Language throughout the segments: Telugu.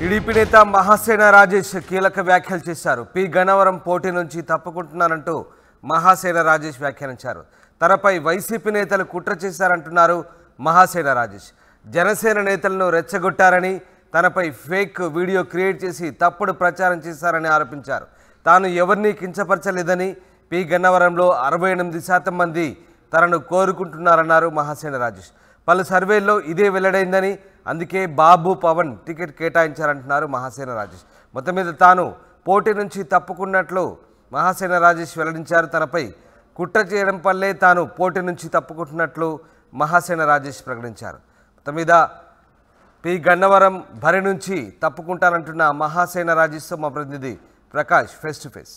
టీడీపీ నేత మహాసేన రాజేష్ కీలక వ్యాఖ్యలు చేశారు పి గణవరం పోటీ నుంచి తప్పుకుంటున్నానంటూ మహాసేన రాజేష్ వ్యాఖ్యానించారు తనపై వైసీపీ నేతలు కుట్ర చేశారంటున్నారు మహాసేన రాజేష్ జనసేన నేతలను రెచ్చగొట్టారని తనపై ఫేక్ వీడియో క్రియేట్ చేసి తప్పుడు ప్రచారం చేశారని ఆరోపించారు తాను ఎవరినీ కించపరచలేదని పి గన్నవరంలో అరవై ఎనిమిది శాతం మంది తనను కోరుకుంటున్నారన్నారు మహాసేన రాజేష్ పలు సర్వేల్లో ఇదే వెల్లడైందని అందుకే బాబు పవన్ టికెట్ కేటాయించారంటున్నారు మహాసేన రాజేష్ మొత్తం మీద తాను పోటీ నుంచి తప్పుకున్నట్లు మహాసేన రాజేష్ వెల్లడించారు తనపై కుట్ర చేయడం పల్లే తాను పోటీ నుంచి తప్పుకుంటున్నట్లు మహాసేన రాజేష్ ప్రకటించారు మొత్తం మీద పి గన్నవరం భరి నుంచి తప్పుకుంటానంటున్న మహాసేన రాజేష్తో మా ప్రతినిధి Prakash face to face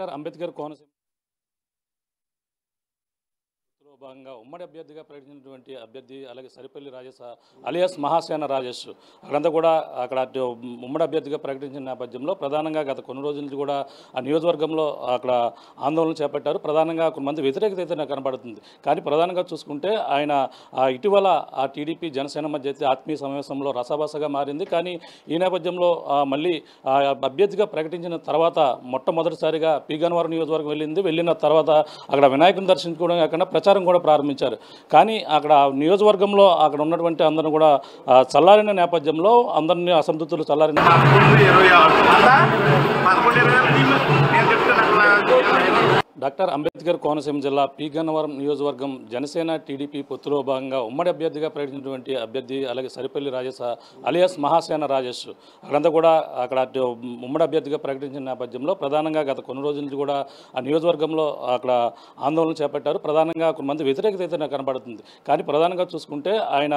doctor Ambedkar कौन से భాగంగా ఉమ్మడి అభ్యర్థిగా ప్రకటించినటువంటి అభ్యర్థి అలాగే సరిపల్లి రాజేష్ అలియాస్ మహాసేన రాజేష్ అక్కడంతా కూడా అక్కడ ఉమ్మడి అభ్యర్థిగా ప్రకటించిన నేపథ్యంలో ప్రధానంగా గత కొన్ని రోజుల నుంచి కూడా ఆ నియోజకవర్గంలో అక్కడ ఆందోళన చేపట్టారు ప్రధానంగా కొంతమంది వ్యతిరేకత అయితే కనబడుతుంది కానీ ప్రధానంగా చూసుకుంటే ఆయన ఇటీవల ఆ టీడీపీ జనసేన మధ్య అయితే ఆత్మీయ సమావేశంలో రసాభాసగా మారింది కానీ ఈ నేపథ్యంలో మళ్ళీ అభ్యర్థిగా ప్రకటించిన తర్వాత మొట్టమొదటిసారిగా పీగన్వారం నియోజకవర్గం వెళ్ళింది వెళ్ళిన తర్వాత అక్కడ వినాయకుని దర్శించుకోవడం కాకుండా ప్రచారం కూడా ప్రారంభించారు కానీ అక్కడ నియోజకవర్గంలో అక్కడ ఉన్నటువంటి అందరూ కూడా చల్లారిన నేపథ్యంలో అందరినీ అసంతృప్తులు చల్లారిన డాక్టర్ అంబేద్కర్ కోనసీమ జిల్లా పి గన్నవరం నియోజకవర్గం జనసేన టీడీపీ పొత్తులో భాగంగా ఉమ్మడి అభ్యర్థిగా ప్రకటించినటువంటి అభ్యర్థి అలాగే సరిపల్లి రాజేష్ అలియాస్ మహాసేన రాజేష్ అక్కడంతా కూడా అక్కడ ఉమ్మడి అభ్యర్థిగా ప్రకటించిన నేపథ్యంలో ప్రధానంగా గత కొన్ని రోజుల నుంచి కూడా ఆ నియోజకవర్గంలో అక్కడ ఆందోళన చేపట్టారు ప్రధానంగా కొంతమంది వ్యతిరేకత అయితే కనబడుతుంది కానీ ప్రధానంగా చూసుకుంటే ఆయన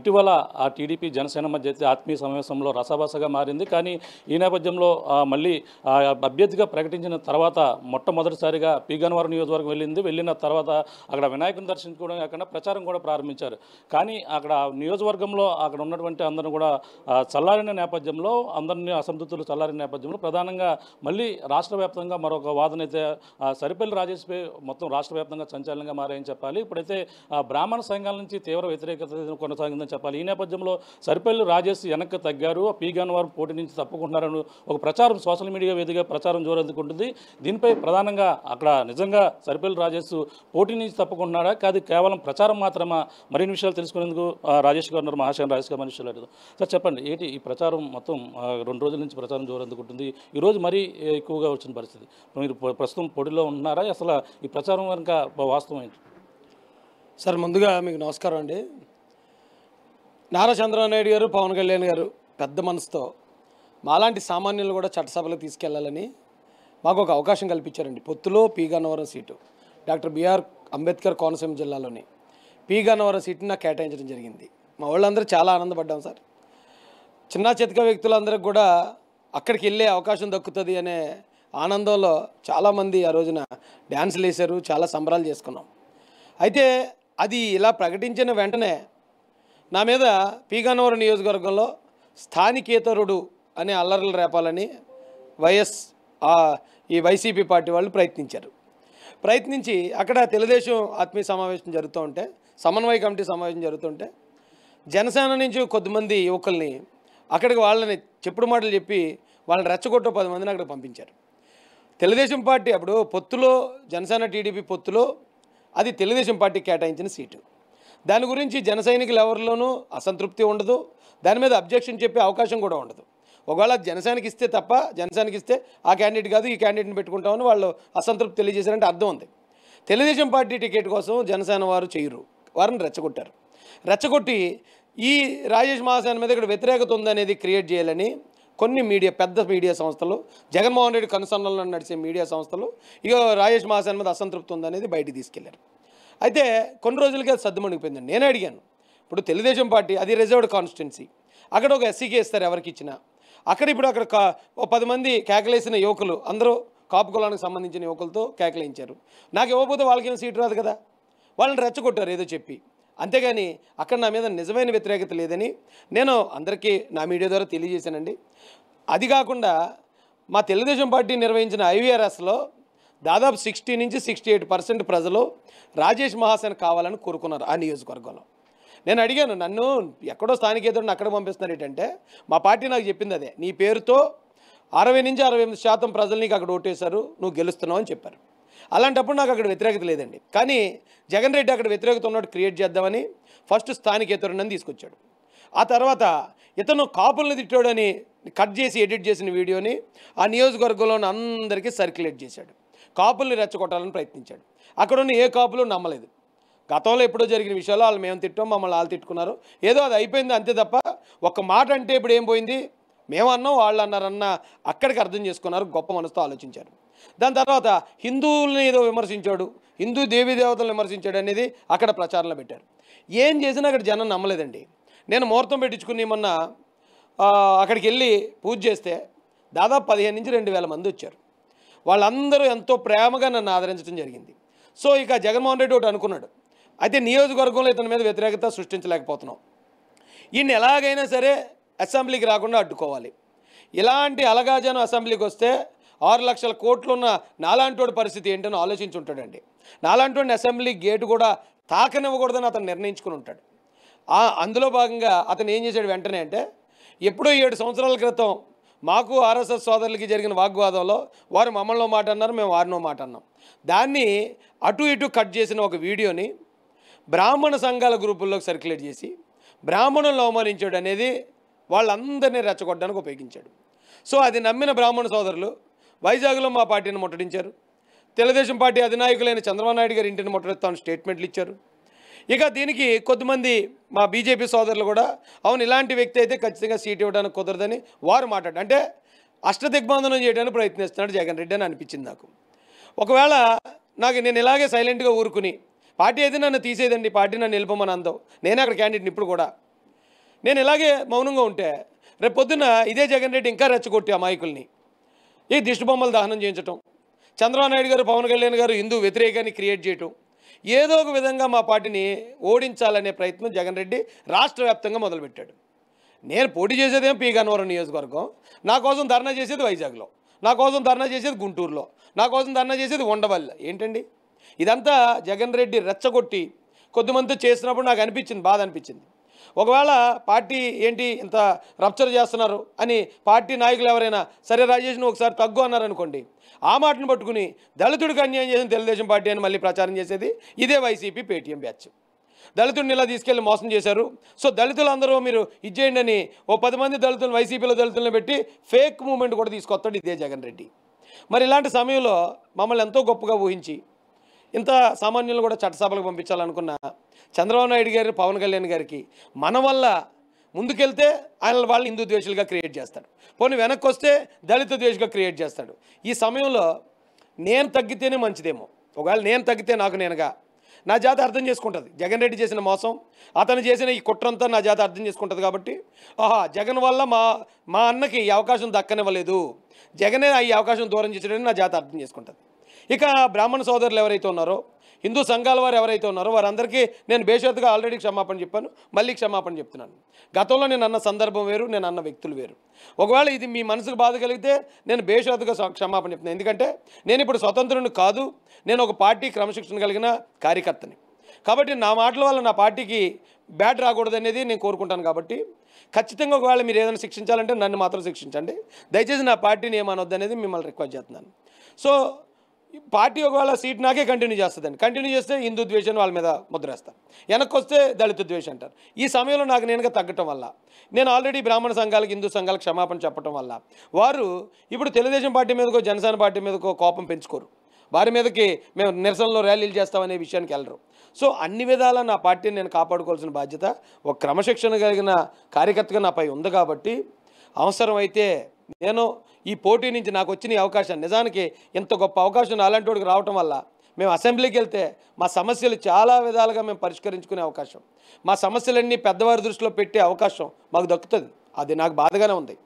ఇటీవల ఆ టీడీపీ జనసేన మధ్య అయితే ఆత్మీయ సమావేశంలో రసాభాసగా మారింది కానీ ఈ నేపథ్యంలో మళ్ళీ అభ్యర్థిగా ప్రకటించిన తర్వాత మొట్టమొదటిసారిగా ముఖ్యంగా పీగన్వరం నియోజకవర్గం వెళ్ళింది వెళ్ళిన తర్వాత అక్కడ వినాయకుని దర్శించుకోవడం కాకుండా ప్రచారం కూడా ప్రారంభించారు కానీ అక్కడ నియోజకవర్గంలో అక్కడ ఉన్నటువంటి అందరూ కూడా చల్లారిన నేపథ్యంలో అందరినీ అసంతృప్తులు చల్లారిన నేపథ్యంలో ప్రధానంగా మళ్ళీ రాష్ట్ర వ్యాప్తంగా మరొక వాదన అయితే సరిపల్లి రాజేష్పై మొత్తం రాష్ట్ర వ్యాప్తంగా సంచలనంగా మారాయని చెప్పాలి ఇప్పుడైతే బ్రాహ్మణ సంఘాల నుంచి తీవ్ర వ్యతిరేకత కొనసాగిందని చెప్పాలి ఈ నేపథ్యంలో సరిపల్లి రాజేష్ వెనక్కి తగ్గారు పీగన్ వారు పోటీ నుంచి తప్పుకుంటున్నారని ఒక ప్రచారం సోషల్ మీడియా వేదిక ప్రచారం జోరందుకుంటుంది దీనిపై ప్రధానంగా అక్కడ నిజంగా సరిపల్లి రాజేష్ పోటీ నుంచి తప్పుకుంటున్నాడా కాదు కేవలం ప్రచారం మాత్రమా మరిన్ని విషయాలు తెలుసుకునేందుకు రాజేష్ గారు ఉన్నారు మహాశయం రాజేష్ గారు మనుషులు లేదు సార్ చెప్పండి ఏంటి ఈ ప్రచారం మొత్తం రెండు రోజుల నుంచి ప్రచారం జోరందుకుంటుంది ఈరోజు మరీ ఎక్కువగా వచ్చిన పరిస్థితి మీరు ప్రస్తుతం పొడిలో ఉన్నారా అసలు ఈ ప్రచారం కనుక వాస్తవం ఏంటి సార్ ముందుగా మీకు నమస్కారం అండి నారా చంద్రబాబు నాయుడు గారు పవన్ కళ్యాణ్ గారు పెద్ద మనసుతో మాలాంటి సామాన్యులు కూడా చట్టసభలకు తీసుకెళ్లాలని మాకు ఒక అవకాశం కల్పించారండి పొత్తులో P Gannavaram seat doctor BR Ambedkar Konaseema జిల్లాలోని పి గన్నవరం సీటుని నాకు కేటాయించడం జరిగింది మా వాళ్ళందరూ చాలా ఆనందపడ్డాం సార్ చిన్న చితక వ్యక్తులందరికీ కూడా అక్కడికి వెళ్ళే అవకాశం దక్కుతుంది అనే ఆనందంలో చాలామంది ఆ రోజున డ్యాన్సులు వేశారు చాలా సంబరాలు చేసుకున్నాం అయితే అది ఇలా ప్రకటించిన వెంటనే నా మీద పీగానవరం నియోజకవర్గంలో స్థానికేతరుడు అనే అల్లర్లు రేపాలని వైఎస్ ఈ వైసీపీ పార్టీ వాళ్ళు ప్రయత్నించారు ప్రయత్నించి అక్కడ తెలుగుదేశం ఆత్మీయ సమావేశం జరుగుతూ ఉంటే సమన్వయ కమిటీ సమావేశం జరుగుతుంటే జనసేన నుంచి కొద్దిమంది యువకుల్ని అక్కడికి వాళ్ళని చెప్పుడు మాటలు చెప్పి వాళ్ళని రెచ్చగొట్టో పది మందిని అక్కడ పంపించారు తెలుగుదేశం పార్టీ అప్పుడు పొత్తులో జనసేన టీడీపీ పొత్తులో అది తెలుగుదేశం పార్టీ కేటాయించిన సీటు దాని గురించి జన సైనికులు ఎవరిలోనూ అసంతృప్తి ఉండదు దాని మీద అబ్జెక్షన్ చెప్పే అవకాశం కూడా ఉండదు ఒకవేళ జనసేనకి ఇస్తే తప్ప జనసేనకి ఇస్తే ఆ క్యాండిడేట్ కాదు ఈ క్యాండిడేట్ని పెట్టుకుంటామని వాళ్ళు అసంతృప్తి తెలియజేశారంటే అర్థం ఉంది తెలుగుదేశం పార్టీ టికెట్ కోసం జనసేన వారు చేయరు వారిని రెచ్చగొట్టారు రెచ్చగొట్టి ఈ రాజేష్ మహాసేన మీద ఇక్కడ వ్యతిరేకత ఉందనేది క్రియేట్ చేయాలని కొన్ని మీడియా పెద్ద మీడియా సంస్థలు జగన్మోహన్ రెడ్డి కనుసన్నలను నడిచే మీడియా సంస్థలు ఇక రాజేష్ మహాసేన మీద అసంతృప్తి ఉందనేది బయటికి తీసుకెళ్లారు అయితే కొన్ని రోజులకి అది సర్దుమణిగిపోయిందండి నేనే అడిగాను ఇప్పుడు తెలుగుదేశం పార్టీ అది రిజర్వ్డ్ కాన్స్టిట్యున్సీ అక్కడ ఒక ఎస్సీకే ఇస్తారు ఎవరికి ఇచ్చినా అక్కడ ఇప్పుడు అక్కడ పది మంది కేకలేసిన యువకులు అందరూ కాపు కులానికి సంబంధించిన యువకులతో కేకలించారు నాకు ఇవ్వకపోతే వాళ్ళకి సీటు రాదు కదా వాళ్ళని రెచ్చగొట్టారు ఏదో చెప్పి అంతేగాని అక్కడ నా మీద నిజమైన వ్యతిరేకత లేదని నేను అందరికీ నా మీడియా ద్వారా తెలియజేశానండి అది కాకుండా మా తెలుగుదేశం పార్టీ నిర్వహించిన ఐవీఆర్ఎస్లో దాదాపు సిక్స్టీ నుంచి సిక్స్టీ ఎయిట్ పర్సెంట్ ప్రజలు రాజేష్ మహాసేన్ కావాలని కోరుకున్నారు ఆ నియోజకవర్గంలో నేను అడిగాను నన్ను ఎక్కడో స్థానిక ఎదురుని అక్కడ పంపిస్తున్నారు ఏంటంటే మా పార్టీ నాకు చెప్పింది అదే నీ పేరుతో అరవై నుంచి అరవై ఎనిమిది శాతం ప్రజలు నీకు అక్కడ ఓటేశారు నువ్వు గెలుస్తున్నావు అని చెప్పారు అలాంటప్పుడు నాకు అక్కడ వ్యతిరేకత లేదండి కానీ జగన్ రెడ్డి అక్కడ వ్యతిరేకత ఉన్నట్టు క్రియేట్ చేద్దామని ఫస్ట్ స్థానిక ఎదురునని తీసుకొచ్చాడు ఆ తర్వాత ఇతను కాపుల్ని తిట్టాడని కట్ చేసి ఎడిట్ చేసిన వీడియోని ఆ నియోజకవర్గంలోని అందరికీ సర్క్యులేట్ చేశాడు కాపుల్ని రెచ్చగొట్టాలని ప్రయత్నించాడు అక్కడ ఉన్న ఏ కాపులు నమ్మలేదు గతంలో ఎప్పుడో జరిగిన విషయాలు వాళ్ళు మేము తిట్టాం మమ్మల్ని వాళ్ళు తిట్టుకున్నారు ఏదో అది అయిపోయింది అంతే తప్ప ఒక మాట అంటే ఇప్పుడు ఏం పోయింది మేమన్నాం వాళ్ళు అన్నారన్న అక్కడికి అర్థం చేసుకున్నారు గొప్ప మనసుతో ఆలోచించారు దాని తర్వాత హిందువుల్ని ఏదో విమర్శించాడు హిందూ దేవీ దేవతలను విమర్శించాడు అనేది అక్కడ ప్రచారంలో పెట్టారు ఏం చేసినా అక్కడ జనం నమ్మలేదండి నేను ముహూర్తం పెట్టించుకుని మొన్న అక్కడికి వెళ్ళి పూజ చేస్తే దాదాపు పదిహేను నుంచి రెండు వేల మంది వచ్చారు వాళ్ళందరూ ఎంతో ప్రేమగా నన్ను ఆదరించడం జరిగింది సో ఇక జగన్మోహన్ రెడ్డి ఒకటి అనుకున్నాడు అయితే నియోజకవర్గంలో ఇతని మీద వ్యతిరేకత సృష్టించలేకపోతున్నాం ఈయన ఎలాగైనా సరే అసెంబ్లీకి రాకుండా అడ్డుకోవాలి ఇలాంటి అలగాజనం అసెంబ్లీకి వస్తే ఆరు లక్షల కోట్లున్న నాలాంటోడి పరిస్థితి ఏంటని ఆలోచించి ఉంటాడండి నాలాంటోడిని అసెంబ్లీ గేటు కూడా తాకనివ్వకూడదని అతను నిర్ణయించుకుని ఉంటాడు అందులో భాగంగా అతను ఏం చేశాడు వెంటనే అంటే ఎప్పుడో ఏడు సంవత్సరాల క్రితం మాకు ఆర్ఎస్ఎస్ సోదరులకి జరిగిన వాగ్వాదంలో వారు మమ్మల్ని మాట అన్నారు మేము వారినో మాట అన్నాం దాన్ని అటు ఇటు కట్ చేసిన ఒక వీడియోని బ్రాహ్మణ సంఘాల గ్రూపుల్లోకి సర్క్యులేట్ చేసి బ్రాహ్మణులను అవమానించాడు అనేది వాళ్ళందరినీ రెచ్చగొట్టడానికి ఉపయోగించాడు సో అది నమ్మిన బ్రాహ్మణ సోదరులు వైజాగ్లో మా పార్టీని ముట్టడించారు తెలుగుదేశం పార్టీ అధినాయకులైన చంద్రబాబు నాయుడు గారి ఇంటిని ముట్టడిస్తామని స్టేట్మెంట్లు ఇచ్చారు ఇక దీనికి కొద్దిమంది మా బీజేపీ సోదరులు కూడా అవును ఇలాంటి వ్యక్తి అయితే ఖచ్చితంగా సీట్ ఇవ్వడానికి కుదరదని వారు మాట్లాడారు అంటే అష్టదిగ్బంధనం చేయడానికి ప్రయత్నిస్తున్నాడు జగన్ రెడ్డి అని అనిపించింది నాకు ఒకవేళ నాకు నేను ఇలాగే సైలెంట్గా ఊరుకుని పార్టీ అయితే నన్ను తీసేదండి పార్టీ నన్ను నిలపమని అందం నేనే అక్కడ క్యాండిడేట్ని ఇప్పుడు కూడా నేను ఇలాగే మౌనంగా ఉంటే రేపు పొద్దున్న ఇదే జగన్ రెడ్డి ఇంకా రెచ్చగొట్టి అమాయకుల్ని ఈ దిష్టుబొమ్మలు దహనం చేయించటం చంద్రబాబు నాయుడు గారు పవన్ కళ్యాణ్ గారు హిందూ వ్యతిరేకాన్ని క్రియేట్ చేయటం ఏదో ఒక విధంగా మా పార్టీని ఓడించాలనే ప్రయత్నం జగన్ రెడ్డి రాష్ట్ర వ్యాప్తంగా మొదలుపెట్టాడు నేను పోటీ చేసేదేం పీ గన్వరం నియోజకవర్గం నా కోసం ధర్నా చేసేది వైజాగ్లో నా కోసం ధర్నా చేసేది గుంటూరులో నా కోసం ధర్నా చేసేది ఉండవల్ల ఏంటండి ఇదంతా జగన్ రెడ్డి రెచ్చగొట్టి కొద్దిమంది చేసినప్పుడు నాకు అనిపించింది బాధ అనిపించింది ఒకవేళ పార్టీ ఏంటి ఇంత రప్చర్ చేస్తున్నారు అని పార్టీ నాయకులు ఎవరైనా సరే రాజేష్ నువ్వు ఒకసారి తగ్గు అన్నారనుకోండి ఆ మాటను పట్టుకుని దళితుడికి అన్యాయం చేసిన తెలుగుదేశం పార్టీ అని మళ్ళీ ప్రచారం చేసేది ఇదే వైసీపీ పేటీఎం బ్యాచ్ దళితుడిని ఇలా తీసుకెళ్లి మోసం చేశారు సో దళితులందరూ మీరు ఇచ్చేయండి అని ఓ పది మంది దళితులను వైసీపీలో దళితులను పెట్టి ఫేక్ మూమెంట్ కూడా తీసుకొస్తాడు ఇదే జగన్ రెడ్డి మరి ఇలాంటి సమయంలో మమ్మల్ని ఎంతో గొప్పగా ఊహించి ఇంత సామాన్యులు కూడా చట్టసభలకు పంపించాలనుకున్న చంద్రబాబు నాయుడు గారు పవన్ కళ్యాణ్ గారికి మన వల్ల ముందుకెళ్తే ఆయన వాళ్ళు హిందూ ద్వేషులుగా క్రియేట్ చేస్తాడు పోనీ వెనక్కి వస్తే దళిత ద్వేషుగా క్రియేట్ చేస్తాడు ఈ సమయంలో నేను తగ్గితేనే మంచిదేమో ఒకవేళ నేను తగ్గితే నాకు నేనుగా నా జాతి అర్థం చేసుకుంటుంది జగన్ రెడ్డి చేసిన మోసం అతను చేసిన ఈ కుట్రంతా నా జాతి అర్థం చేసుకుంటుంది కాబట్టి ఆహా జగన్ వల్ల మా మా అన్నకి ఈ అవకాశం దక్కనివ్వలేదు జగనే ఈ అవకాశం దూరం చేసాడని నా జాతి అర్థం చేసుకుంటుంది ఇక బ్రాహ్మణ సోదరులు ఎవరైతే ఉన్నారో హిందూ సంఘాల వారు ఎవరైతే ఉన్నారో వారందరికీ నేను బేషరతుగా ఆల్రెడీ క్షమాపణ చెప్పాను మళ్ళీ క్షమాపణ చెప్తున్నాను గతంలో నేను అన్న సందర్భం వేరు నేను అన్న వ్యక్తులు వేరు ఒకవేళ ఇది మీ మనసుకు బాధ కలిగితే నేను బేషరతుగా క్షమాపణ చెప్తున్నాను ఎందుకంటే నేను ఇప్పుడు స్వతంత్రుని కాదు నేను ఒక పార్టీ క్రమశిక్షణ కలిగిన కార్యకర్తని కాబట్టి నా మాటల వల్ల నా పార్టీకి బ్యాడ్ రాకూడదు అనేది నేను కోరుకుంటాను కాబట్టి ఖచ్చితంగా ఒకవేళ మీరు ఏదైనా శిక్షించాలంటే నన్ను మాత్రం శిక్షించండి దయచేసి నా పార్టీని ఏమనొద్దు అనేది మిమ్మల్ని రిక్వెస్ట్ చేస్తున్నాను సో పార్టీ ఒకవేళ సీట్ నాకే కంటిన్యూ చేస్తుందండి కంటిన్యూ చేస్తే హిందూ ద్వేషం వాళ్ళ మీద ముద్రేస్తారు వెనక్కి వస్తే దళిత ద్వేషం అంటారు ఈ సమయంలో నాకు నేనుగా తగ్గటం వల్ల నేను ఆల్రెడీ బ్రాహ్మణ సంఘాలకు హిందూ సంఘాలకు క్షమాపణ చెప్పడం వల్ల వారు ఇప్పుడు తెలుగుదేశం పార్టీ మీదకో జనసేన పార్టీ మీదకో కోపం పెంచుకోరు వారి మీదకి మేము నిరసనలో ర్యాలీలు చేస్తామనే విషయానికి వెళ్ళరు సో అన్ని విధాలా నా పార్టీని నేను కాపాడుకోవాల్సిన బాధ్యత ఒక క్రమశిక్షణ కలిగిన కార్యకర్తగా నాపై ఉంది కాబట్టి అవసరమైతే నేను ఈ పోటీ నుంచి నాకు వచ్చిన అవకాశం నిజానికి ఇంత గొప్ప అవకాశం అలాంటి వాడికి రావటం వల్ల మేము అసెంబ్లీకి వెళ్తే మా సమస్యలు చాలా విధాలుగా మేము పరిష్కరించుకునే అవకాశం మా సమస్యలన్నీ పెద్దవారి దృష్టిలో పెట్టే అవకాశం మాకు దక్కుతుంది అది నాకు బాధగానే ఉంది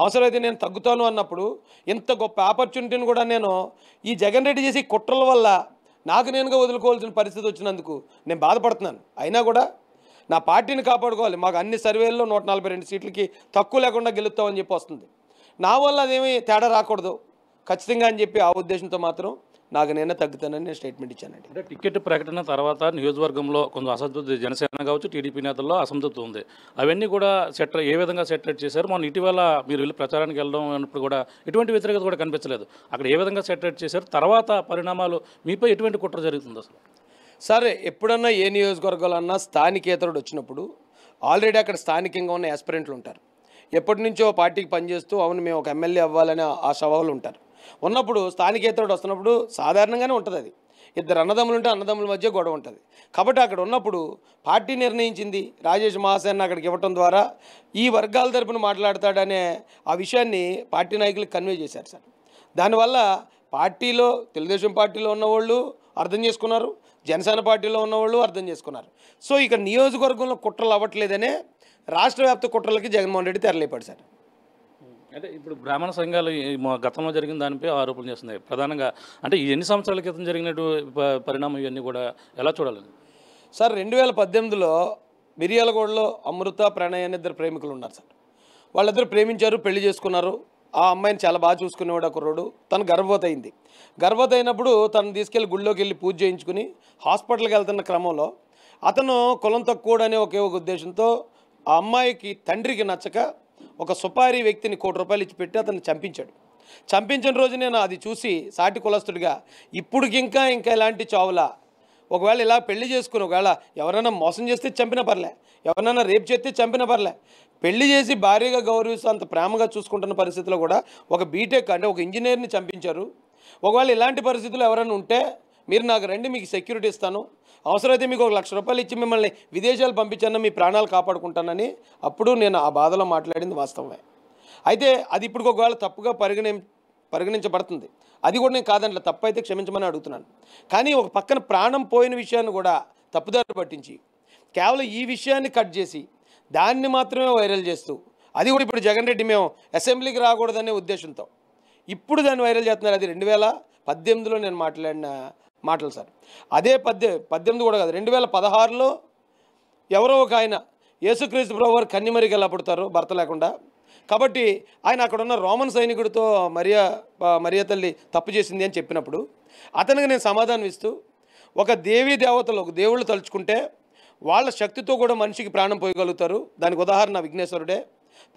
అవసరమైతే నేను తగ్గుతాను అన్నప్పుడు ఇంత గొప్ప ఆపర్చునిటీని కూడా నేను ఈ జగన్ రెడ్డి చేసి కుట్రల వల్ల నాకు నేనుగా వదులుకోవాల్సిన పరిస్థితి వచ్చినందుకు నేను బాధపడుతున్నాను అయినా కూడా నా పార్టీని కాపాడుకోవాలి మాకు అన్ని సర్వేల్లో నూట సీట్లకి తక్కువ లేకుండా గెలుస్తామని చెప్పి వస్తుంది నా వల్ల అదేమి తేడా రాకూడదు ఖచ్చితంగా అని చెప్పి ఆ ఉద్దేశంతో మాత్రం నాకు నేను తగ్గుతానని నేను స్టేట్మెంట్ ఇచ్చానండి అంటే టికెట్ ప్రకటన తర్వాత నియోజకవర్గంలో కొంత అసంతృప్తి జనసేన కావచ్చు టీడీపీ నేతల్లో అసంతృప్తి ఉంది అవన్నీ కూడా సెట్ ఏ విధంగా సెటిల్ చేశారు మనం ఇటీవల మీరు వెళ్ళి ప్రచారానికి వెళ్ళడం అన్నప్పుడు కూడా ఎటువంటి వ్యతిరేకత కూడా కనిపించలేదు అక్కడ ఏ విధంగా సెటిల్ చేశారు తర్వాత పరిణామాలు మీపై ఎటువంటి కుట్ర జరుగుతుంది అసలు సరే ఎప్పుడన్నా ఏ నియోజకవర్గాలన్నా స్థానికేతరుడు వచ్చినప్పుడు ఆల్రెడీ అక్కడ స్థానికంగా ఉన్న యాస్పిరెంట్లు ఉంటారు ఎప్పటి నుంచో పార్టీకి పనిచేస్తూ అవును మేము ఒక ఎమ్మెల్యే అవ్వాలని సవాళ్ళు ఉంటారు ఉన్నప్పుడు స్థానికేతరుడు వస్తున్నప్పుడు సాధారణంగానే ఉంటుంది అది ఇద్దరు అన్నదమ్ములు ఉంటే అన్నదమ్ముల మధ్య గొడవ ఉంటుంది కాబట్టి అక్కడ ఉన్నప్పుడు పార్టీ నిర్ణయించింది రాజేష్ మహాసేన్ అక్కడికి ఇవ్వటం ద్వారా ఈ వర్గాల తరపున మాట్లాడతాడనే ఆ విషయాన్ని పార్టీ నాయకులకు కన్వే చేశారు సార్ దానివల్ల పార్టీలో తెలుగుదేశం పార్టీలో ఉన్నవాళ్ళు అర్థం చేసుకున్నారు జనసేన పార్టీలో ఉన్నవాళ్ళు అర్థం చేసుకున్నారు సో ఇక నియోజకవర్గంలో కుట్రలు అవ్వట్లేదనే రాష్ట్ర వ్యాప్త కుట్రలకి జగన్మోహన్ రెడ్డి తెరలేపాడు సార్ అంటే ఇప్పుడు బ్రాహ్మణ సంఘాలు గతంలో జరిగిన దానిపై ఆరోపణలు చేస్తున్నాయి ప్రధానంగా అంటే ఎన్ని సంవత్సరాల క్రితం జరిగినట్టు పరిణామం ఇవన్నీ కూడా ఎలా చూడాలి సార్ రెండు వేల పద్దెనిమిదిలో మిరియాలగూడలో అమృత ప్రణయ్ అనే ఇద్దరు ప్రేమికులు ఉన్నారు సార్ వాళ్ళిద్దరు ప్రేమించారు పెళ్లి చేసుకున్నారు ఆ అమ్మాయిని చాలా బాగా చూసుకునేవాడు ఆ కుర్రోడు తను గర్భవతి అయింది గర్భవతి అయినప్పుడు తను తీసుకెళ్లి గుళ్ళోకి వెళ్ళి పూజ చేయించుకుని హాస్పిటల్కి వెళ్తున్న క్రమంలో అతను కులం అనే ఒకే ఒక ఉద్దేశంతో ఆ అమ్మాయికి తండ్రికి నచ్చక ఒక సుపారీ వ్యక్తిని కోటి రూపాయలు ఇచ్చి పెట్టి అతన్ని చంపించాడు చంపించిన రోజు నేను అది చూసి సాటి కులస్తుడిగా ఇప్పుడుకింకా ఇంకా ఇలాంటి చావులా ఒకవేళ ఇలా పెళ్లి చేసుకుని ఒకవేళ ఎవరైనా మోసం చేస్తే చంపిన పర్లే ఎవరైనా రేపు చేస్తే చంపిన పర్లే పెళ్లి చేసి భార్యగా గౌరవిస్తూ అంత ప్రేమగా చూసుకుంటున్న పరిస్థితిలో కూడా ఒక బీటెక్ అంటే ఒక ఇంజనీర్ని చంపించారు ఒకవేళ ఇలాంటి పరిస్థితులు ఎవరైనా ఉంటే మీరు నాకు రండి మీకు సెక్యూరిటీ ఇస్తాను అవసరమైతే మీకు ఒక లక్ష రూపాయలు ఇచ్చి మిమ్మల్ని విదేశాలు పంపించాను మీ ప్రాణాలు కాపాడుకుంటానని అప్పుడు నేను ఆ బాధలో మాట్లాడింది వాస్తవమే అయితే అది ఇప్పుడు ఒకవేళ తప్పుగా పరిగణి పరిగణించబడుతుంది అది కూడా నేను కాదంట తప్పు అయితే క్షమించమని అడుగుతున్నాను కానీ ఒక పక్కన ప్రాణం పోయిన విషయాన్ని కూడా తప్పుదారి పట్టించి కేవలం ఈ విషయాన్ని కట్ చేసి దాన్ని మాత్రమే వైరల్ చేస్తూ అది కూడా ఇప్పుడు జగన్ రెడ్డి మేము అసెంబ్లీకి రాకూడదనే ఉద్దేశంతో ఇప్పుడు దాన్ని వైరల్ చేస్తున్నారు అది రెండు వేల పద్దెనిమిదిలో నేను మాట్లాడిన మాటలు సార్ అదే పద్దె పద్దెనిమిది కూడా కాదు రెండు వేల పదహారులో ఎవరో ఒక ఆయన యేసుక్రీస్తు ప్రభు వారు కన్నిమరికి ఎలా పుడతారు భర్త లేకుండా కాబట్టి ఆయన అక్కడ ఉన్న రోమన్ సైనికుడితో మరియా మరియా తల్లి తప్పు చేసింది అని చెప్పినప్పుడు అతనికి నేను సమాధానం ఇస్తూ ఒక దేవీ దేవతలు ఒక దేవుళ్ళు తలుచుకుంటే వాళ్ళ శక్తితో కూడా మనిషికి ప్రాణం పోయగలుగుతారు దానికి ఉదాహరణ విఘ్నేశ్వరుడే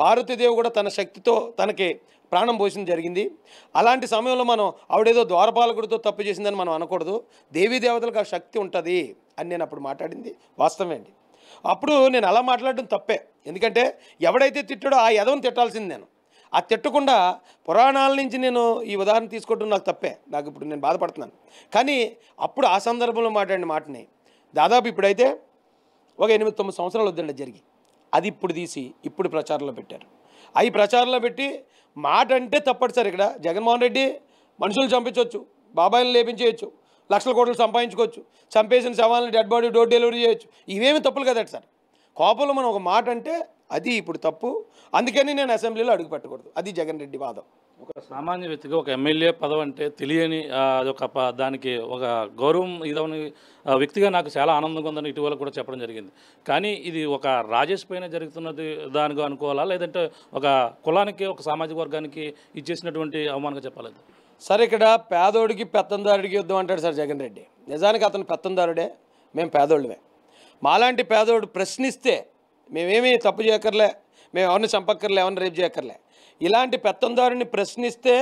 పార్వతీదేవి కూడా తన శక్తితో తనకి ప్రాణం పోసిన జరిగింది అలాంటి సమయంలో మనం ఆవిడేదో ద్వారపాలకుడితో తప్పు చేసిందని మనం అనకూడదు దేవీ దేవతలకు ఆ శక్తి ఉంటుంది అని నేను అప్పుడు మాట్లాడింది వాస్తవమే అండి అప్పుడు నేను అలా మాట్లాడడం తప్పే ఎందుకంటే ఎవడైతే తిట్టాడో ఆ యదవం తిట్టాల్సింది నేను ఆ తిట్టకుండా పురాణాల నుంచి నేను ఈ ఉదాహరణ తీసుకోవడం నాకు తప్పే నాకు ఇప్పుడు నేను బాధపడుతున్నాను కానీ అప్పుడు ఆ సందర్భంలో మాట్లాడిన మాటని దాదాపు ఇప్పుడైతే ఒక ఎనిమిది తొమ్మిది సంవత్సరాలు వద్దండి జరిగి అది ఇప్పుడు తీసి ఇప్పుడు ప్రచారంలో పెట్టారు అవి ప్రచారంలో పెట్టి మాట అంటే తప్పడు సార్ ఇక్కడ జగన్మోహన్ రెడ్డి మనుషులు చంపించవచ్చు బాబాయిని లేపించేయచ్చు లక్షల కోట్లు సంపాదించుకోవచ్చు చంపేసిన సవాళ్ళని డెడ్ బాడీ డోర్ డెలివరీ చేయొచ్చు ఇవేమి తప్పులు కదట సార్ కోపంలో మనం ఒక మాట అంటే అది ఇప్పుడు తప్పు అందుకని నేను అసెంబ్లీలో అడుగుపెట్టకూడదు అది జగన్ రెడ్డి వాదం ఒక సామాన్య వ్యక్తిగా ఒక ఎమ్మెల్యే పదవి అంటే తెలియని అదొక దానికి ఒక గౌరవం ఇదని వ్యక్తిగా నాకు చాలా ఆనందంగా ఉందని ఇటీవల కూడా చెప్పడం జరిగింది కానీ ఇది ఒక రాజేష్ పైన జరుగుతున్నది దానిగా అనుకోవాలా లేదంటే ఒక కులానికి ఒక సామాజిక వర్గానికి ఇచ్చేసినటువంటి అవమానంగా చెప్పాలి సార్ ఇక్కడ పేదోడికి పెత్తందారుడికి యుద్ధం అంటాడు సార్ జగన్ రెడ్డి నిజానికి అతను పెత్తందారుడే మేము పేదోళ్ళమే మాలాంటి పేదోడు ప్రశ్నిస్తే మేమేమీ తప్పు చేయక్కర్లే మేము ఎవరిని చంపక్కర్లే ఎవరిని రేపు చేయక్కర్లే ఇలాంటి పెత్తందారుని ప్రశ్నిస్తే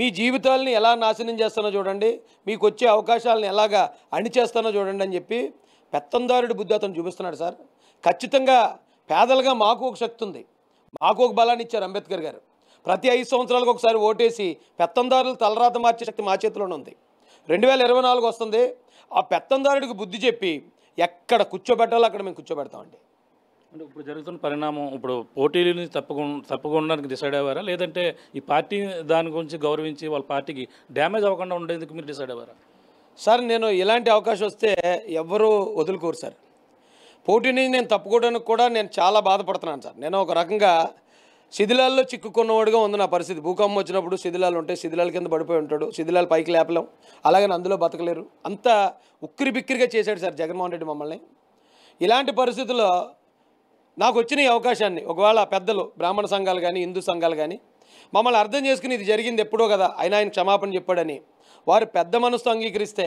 మీ జీవితాలను ఎలా నాశనం చేస్తానో చూడండి మీకు వచ్చే అవకాశాలను ఎలాగా అణిచేస్తానో చూడండి అని చెప్పి పెత్తందారుడి బుద్ధి అతను చూపిస్తున్నాడు సార్ ఖచ్చితంగా పేదలుగా మాకు ఒక శక్తి ఉంది మాకు ఒక బలాన్ని ఇచ్చారు అంబేద్కర్ గారు ప్రతి ఐదు సంవత్సరాలకు ఒకసారి ఓటేసి పెత్తందారులు తలరాత మార్చే శక్తి మా చేతిలోనే ఉంది రెండు వేల ఇరవై నాలుగు వస్తుంది ఆ పెత్తందారుడికి బుద్ధి చెప్పి ఎక్కడ కూర్చోబెట్టాలో అక్కడ మేము కూర్చోబెడతామండి అంటే ఇప్పుడు జరుగుతున్న పరిణామం ఇప్పుడు పోటీలని తప్పకుండా తప్పకుండా డిసైడ్ అయ్యారా లేదంటే ఈ పార్టీ దాని గురించి గౌరవించి వాళ్ళ పార్టీకి డ్యామేజ్ అవ్వకుండా ఉండేందుకు మీరు డిసైడ్ అయ్యారా సార్ నేను ఇలాంటి అవకాశం వస్తే ఎవ్వరూ వదులుకోరు సార్ పోటీని నేను తప్పుకోవడానికి కూడా నేను చాలా బాధపడుతున్నాను సార్ నేను ఒక రకంగా శిథిలాల్లో చిక్కుకున్నవాడుగా ఉంది నా పరిస్థితి భూకంపం వచ్చినప్పుడు శిథిలాలు ఉంటాయి శిథిలాల కింద పడిపోయి ఉంటాడు శిథిలాలు పైకి లేపలేం అలాగే అందులో బతకలేరు అంత ఉక్కిరి బిక్కిరిగా చేశాడు సార్ జగన్మోహన్ రెడ్డి మమ్మల్ని ఇలాంటి పరిస్థితుల్లో నాకు వచ్చిన ఈ అవకాశాన్ని ఒకవేళ పెద్దలు బ్రాహ్మణ సంఘాలు కానీ హిందూ సంఘాలు కానీ మమ్మల్ని అర్థం చేసుకుని ఇది జరిగింది ఎప్పుడో కదా అయినా ఆయన క్షమాపణ చెప్పాడని వారు పెద్ద మనసు అంగీకరిస్తే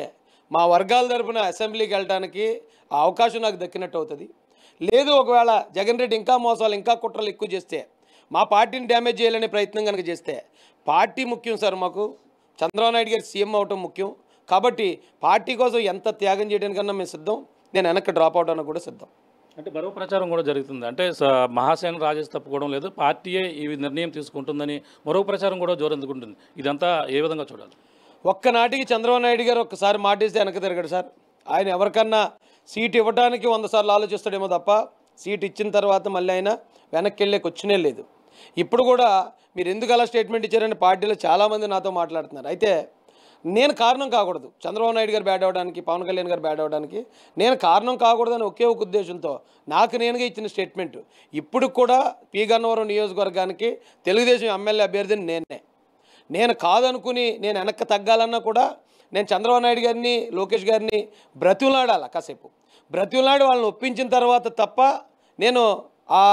మా వర్గాల తరఫున అసెంబ్లీకి వెళ్ళడానికి ఆ అవకాశం నాకు దక్కినట్టు అవుతుంది లేదు ఒకవేళ జగన్ రెడ్డి ఇంకా మోసాలు ఇంకా కుట్రలు ఎక్కువ చేస్తే మా పార్టీని డ్యామేజ్ చేయాలనే ప్రయత్నం కనుక చేస్తే పార్టీ ముఖ్యం సార్ మాకు చంద్రబాబు నాయుడు గారు సీఎం అవటం ముఖ్యం కాబట్టి పార్టీ కోసం ఎంత త్యాగం చేయడానికన్నా మేము సిద్ధం నేను వెనక్కి డ్రాప్ అవడానికి కూడా సిద్ధం అంటే బరువు ప్రచారం కూడా జరుగుతుంది అంటే మహాసేన రాజేష్ తప్పుకోవడం లేదు పార్టీయే ఈ నిర్ణయం తీసుకుంటుందని బరువు ప్రచారం కూడా జోరెందుకుంటుంది ఇదంతా ఏ విధంగా చూడాలి ఒక్కనాటికి చంద్రబాబు నాయుడు గారు ఒకసారి మాటేస్తే వెనక తిరగడు సార్ ఆయన ఎవరికన్నా సీట్ ఇవ్వడానికి వంద సార్లు ఆలోచిస్తాడేమో తప్ప సీట్ ఇచ్చిన తర్వాత మళ్ళీ ఆయన వెనక్కి వెళ్ళేకి వచ్చినే లేదు ఇప్పుడు కూడా మీరు ఎందుకు అలా స్టేట్మెంట్ ఇచ్చారని పార్టీలో చాలామంది నాతో మాట్లాడుతున్నారు అయితే నేను కారణం కాకూడదు చంద్రబాబు నాయుడు గారు బ్యాడ్ అవ్వడానికి పవన్ కళ్యాణ్ గారు బ్యాడ్ అవ్వడానికి నేను కారణం కాకూడదని ఒకే ఒక ఉద్దేశంతో నాకు నేనుగా ఇచ్చిన స్టేట్మెంట్ ఇప్పుడు కూడా పి గన్నవరం నియోజకవర్గానికి తెలుగుదేశం ఎమ్మెల్యే అభ్యర్థిని నేనే నేను కాదనుకుని నేను వెనక్కి తగ్గాలన్నా కూడా నేను చంద్రబాబు నాయుడు గారిని లోకేష్ గారిని బ్రతిలాడాలి కాసేపు బ్రతిలాడి వాళ్ళని ఒప్పించిన తర్వాత తప్ప నేను ఆ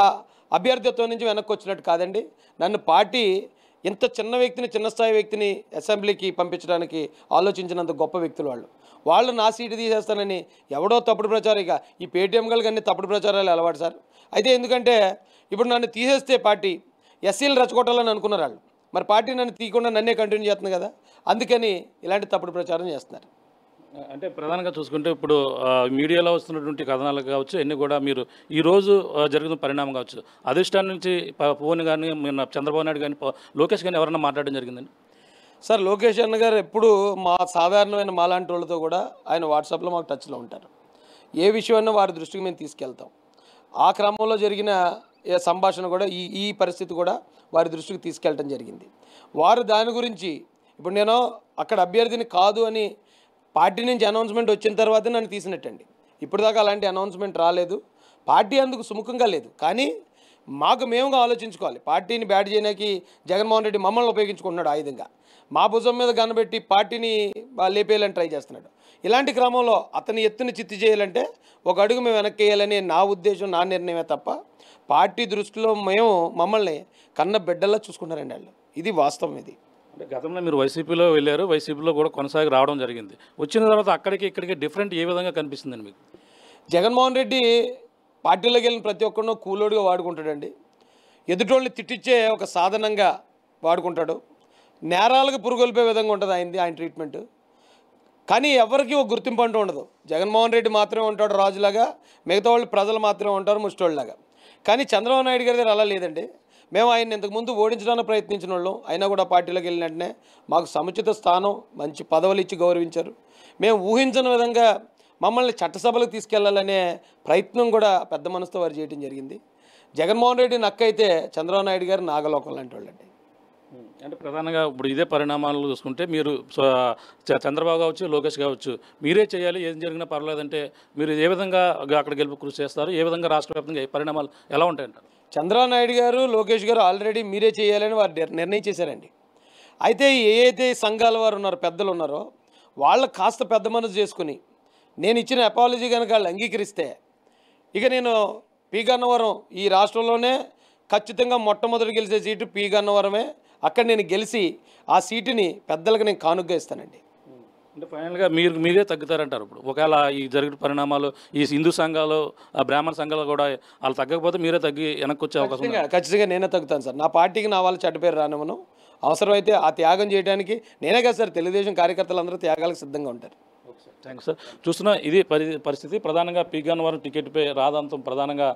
అభ్యర్థిత్వం నుంచి వెనక్కి వచ్చినట్టు కాదండి నన్ను పార్టీ ఇంత చిన్న వ్యక్తిని చిన్న స్థాయి వ్యక్తిని అసెంబ్లీకి పంపించడానికి ఆలోచించినంత గొప్ప వ్యక్తులు వాళ్ళు వాళ్ళు నా సీటు తీసేస్తానని ఎవడో తప్పుడు ప్రచారం ఈ పేటీఎం గల కానీ తప్పుడు ప్రచారాలు అలవాటు సార్ అయితే ఎందుకంటే ఇప్పుడు నన్ను తీసేస్తే పార్టీ ఎస్సీలు రెచ్చగొట్టాలని అనుకున్నారు వాళ్ళు మరి పార్టీ నన్ను తీయకుండా నన్నే కంటిన్యూ చేస్తుంది కదా అందుకని ఇలాంటి తప్పుడు ప్రచారం చేస్తున్నారు అంటే ప్రధానంగా చూసుకుంటే ఇప్పుడు మీడియాలో వస్తున్నటువంటి కథనాలు కావచ్చు అన్నీ కూడా మీరు ఈరోజు జరుగుతున్న పరిణామం కావచ్చు అధిష్టానం నుంచి పవన్ కానీ చంద్రబాబు నాయుడు కానీ లోకేష్ కానీ ఎవరైనా మాట్లాడడం జరిగిందండి సార్ లోకేష్ అన్న గారు ఎప్పుడు మా సాధారణమైన మాలాంటి వాళ్ళతో కూడా ఆయన వాట్సాప్లో మాకు టచ్లో ఉంటారు ఏ విషయమైనా వారి దృష్టికి మేము తీసుకెళ్తాం ఆ క్రమంలో జరిగిన సంభాషణ కూడా ఈ ఈ పరిస్థితి కూడా వారి దృష్టికి తీసుకెళ్ళటం జరిగింది వారు దాని గురించి ఇప్పుడు నేను అక్కడ అభ్యర్థిని కాదు అని పార్టీ నుంచి అనౌన్స్మెంట్ వచ్చిన తర్వాత నన్ను తీసినట్టండి ఇప్పటిదాకా అలాంటి అనౌన్స్మెంట్ రాలేదు పార్టీ అందుకు సుముఖంగా లేదు కానీ మాకు మేముగా ఆలోచించుకోవాలి పార్టీని బ్యాట్ చేయడానికి జగన్మోహన్ రెడ్డి మమ్మల్ని ఉపయోగించుకుంటున్నాడు ఆయుధంగా మా భుజం మీద కనబెట్టి పార్టీని లేపేయాలని ట్రై చేస్తున్నాడు ఇలాంటి క్రమంలో అతని ఎత్తుని చిత్తి చేయాలంటే ఒక అడుగు మేము వెనక్కి వేయాలని నా ఉద్దేశం నా నిర్ణయమే తప్ప పార్టీ దృష్టిలో మేము మమ్మల్ని కన్న బిడ్డల్లా చూసుకున్నారండి వాళ్ళు ఇది వాస్తవం ఇది అంటే గతంలో మీరు వైసీపీలో వెళ్ళారు వైసీపీలో కూడా కొనసాగి రావడం జరిగింది వచ్చిన తర్వాత అక్కడికి ఇక్కడికి డిఫరెంట్ ఏ విధంగా కనిపిస్తుందండి మీకు జగన్మోహన్ రెడ్డి పార్టీలోకి వెళ్ళిన ప్రతి ఒక్కరినో కూలోడుగా వాడుకుంటాడండి ఎదుటోళ్ళని తిట్టించే ఒక సాధనంగా వాడుకుంటాడు నేరాలకు పురుగొల్పే విధంగా ఉంటుంది ఆయనది ఆయన ట్రీట్మెంట్ కానీ ఎవరికి ఒక గుర్తింపు అంటూ ఉండదు జగన్మోహన్ రెడ్డి మాత్రమే ఉంటాడు రాజులాగా మిగతా వాళ్ళు ప్రజలు మాత్రమే ఉంటారు ముష్టోళ్ళలాగా కానీ చంద్రబాబు నాయుడు గారి దగ్గర అలా లేదండి మేము ఆయన ఇంతకుముందు ఓడించడానికి ప్రయత్నించిన వాళ్ళం అయినా కూడా పార్టీలోకి వెళ్ళినట్టునే మాకు సముచిత స్థానం మంచి పదవులు ఇచ్చి గౌరవించారు మేము ఊహించని విధంగా మమ్మల్ని చట్టసభలకు తీసుకెళ్లాలనే ప్రయత్నం కూడా పెద్ద మనసుతో వారు చేయడం జరిగింది జగన్మోహన్ రెడ్డి నక్కైతే చంద్రబాబు నాయుడు గారు నాగలోకం లాంటి వాళ్ళండి అంటే ప్రధానంగా ఇప్పుడు ఇదే పరిణామాలు చూసుకుంటే మీరు చంద్రబాబు కావచ్చు లోకేష్ కావచ్చు మీరే చేయాలి ఏం జరిగినా పర్వాలేదంటే మీరు ఏ విధంగా అక్కడ గెలుపు కృషి చేస్తారు ఏ విధంగా రాష్ట్ర వ్యాప్తంగా పరిణామాలు ఎలా ఉంటాయంటారు చంద్రబాబు గారు లోకేష్ గారు ఆల్రెడీ మీరే చేయాలని వారు నిర్ణయించేశారండి అయితే ఏదైతే సంఘాల వారు ఉన్నారో పెద్దలు ఉన్నారో వాళ్ళ కాస్త పెద్ద మనసు చేసుకుని నేను ఇచ్చిన అపాలజీ కనుక వాళ్ళు అంగీకరిస్తే ఇక నేను పి గన్నవరం ఈ రాష్ట్రంలోనే ఖచ్చితంగా మొట్టమొదటి గెలిచే సీటు పి గన్నవరమే అక్కడ నేను గెలిచి ఆ సీటుని పెద్దలకు నేను కానుగ్గా ఇస్తానండి అంటే ఫైనల్గా మీరు మీరే తగ్గుతారంటారు ఇప్పుడు ఒకవేళ ఈ జరిగిన పరిణామాలు ఈ హిందూ సంఘాలు ఆ బ్రాహ్మణ సంఘాలు కూడా వాళ్ళు తగ్గకపోతే మీరే తగ్గి వెనక్కి వచ్చే అవకాశం ఖచ్చితంగా నేనే తగ్గుతాను సార్ నా పార్టీకి నా వాళ్ళు చెడ్డ పేరు రానివ్వను అవసరమైతే ఆ త్యాగం చేయడానికి నేనే కదా సార్ తెలుగుదేశం కార్యకర్తలందరూ త్యాగాలకు సిద్ధంగా ఉంటారు థ్యాంక్స్ సార్ చూస్తున్న ఇది పరి పరిస్థితి ప్రధానంగా వారు టికెట్పై రాదంతం ప్రధానంగా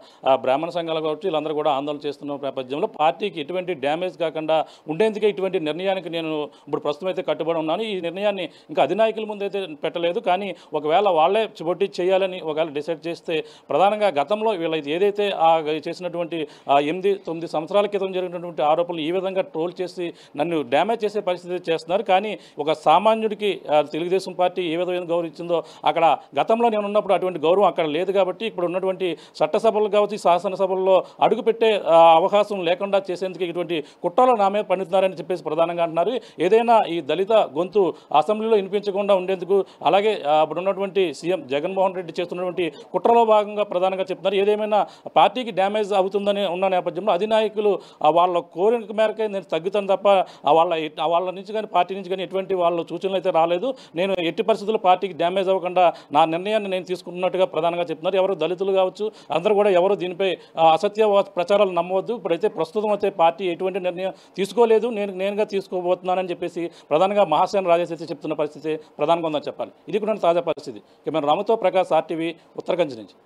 బ్రాహ్మణ సంఘాలు కావచ్చు వీళ్ళందరూ కూడా ఆందోళన చేస్తున్న నేపథ్యంలో పార్టీకి ఎటువంటి డ్యామేజ్ కాకుండా ఉండేందుకే ఇటువంటి నిర్ణయానికి నేను ఇప్పుడు ప్రస్తుతం అయితే కట్టుబడి ఉన్నాను ఈ నిర్ణయాన్ని ఇంకా అధినాయకుల ముందు అయితే పెట్టలేదు కానీ ఒకవేళ వాళ్ళే చిబొట్టి చేయాలని ఒకవేళ డిసైడ్ చేస్తే ప్రధానంగా గతంలో వీళ్ళైతే ఏదైతే చేసినటువంటి ఎనిమిది తొమ్మిది సంవత్సరాల క్రితం జరిగినటువంటి ఆరోపణలు ఈ విధంగా ట్రోల్ చేసి నన్ను డ్యామేజ్ చేసే పరిస్థితి చేస్తున్నారు కానీ ఒక సామాన్యుడికి తెలుగుదేశం పార్టీ ఏ విధమైన గౌరవ ఇచ్చిందో అక్కడ గతంలో నేను ఉన్నప్పుడు అటువంటి గౌరవం అక్కడ లేదు కాబట్టి ఇప్పుడు ఉన్నటువంటి చట్టసభలు కావచ్చు శాసనసభల్లో అడుగుపెట్టే అవకాశం లేకుండా చేసేందుకు ఇటువంటి కుట్రలు నా మీద పండుతున్నారని చెప్పేసి ప్రధానంగా అంటున్నారు ఏదైనా ఈ దళిత గొంతు అసెంబ్లీలో వినిపించకుండా ఉండేందుకు అలాగే ఇప్పుడు ఉన్నటువంటి సీఎం జగన్మోహన్ రెడ్డి చేస్తున్నటువంటి కుట్రలో భాగంగా ప్రధానంగా చెప్తున్నారు ఏదేమైనా పార్టీకి డ్యామేజ్ అవుతుందని ఉన్న నేపథ్యంలో అధినాయకులు వాళ్ళ కోరిక మేరకే నేను తగ్గుతాను తప్ప వాళ్ళ వాళ్ళ నుంచి కానీ పార్టీ నుంచి కానీ ఎటువంటి వాళ్ళ సూచనలు అయితే రాలేదు నేను ఎట్టి పరిస్థితుల్లో పార్టీకి డ్యామేజ్ అవ్వకుండా నా నిర్ణయాన్ని నేను తీసుకున్నట్టుగా ప్రధానంగా చెప్తున్నారు ఎవరు దళితులు కావచ్చు అందరూ కూడా ఎవరు దీనిపై అసత్య ప్రచారాలు నమ్మవద్దు ఇప్పుడైతే ప్రస్తుతం అయితే పార్టీ ఎటువంటి నిర్ణయం తీసుకోలేదు నేను నేనుగా తీసుకోబోతున్నానని చెప్పేసి ప్రధానంగా మహాసేన రాజేష్ చెప్తున్న పరిస్థితి ప్రధానంగా ఉందని చెప్పాలి ఇది కూడా తాజా పరిస్థితి కెమెరా రమతో ప్రకాష్ ఆర్టీవీ ఉత్తరగంజ్ నుంచి